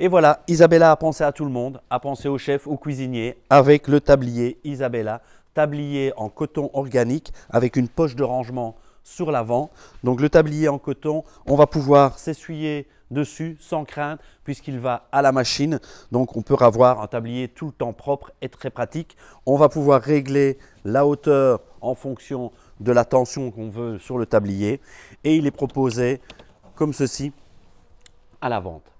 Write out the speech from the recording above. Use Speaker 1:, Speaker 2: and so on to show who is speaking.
Speaker 1: Et voilà, Isabella a pensé à tout le monde,
Speaker 2: a pensé au chef,
Speaker 1: au cuisinier, avec le tablier Isabella, tablier en coton organique avec une poche de rangement sur l'avant. Donc le tablier en coton, on va pouvoir s'essuyer dessus sans crainte puisqu'il va à la machine. Donc on peut avoir un tablier tout le temps propre et très pratique. On va pouvoir régler la hauteur en fonction de la tension qu'on veut sur le
Speaker 3: tablier. Et il est proposé comme ceci
Speaker 4: à la vente.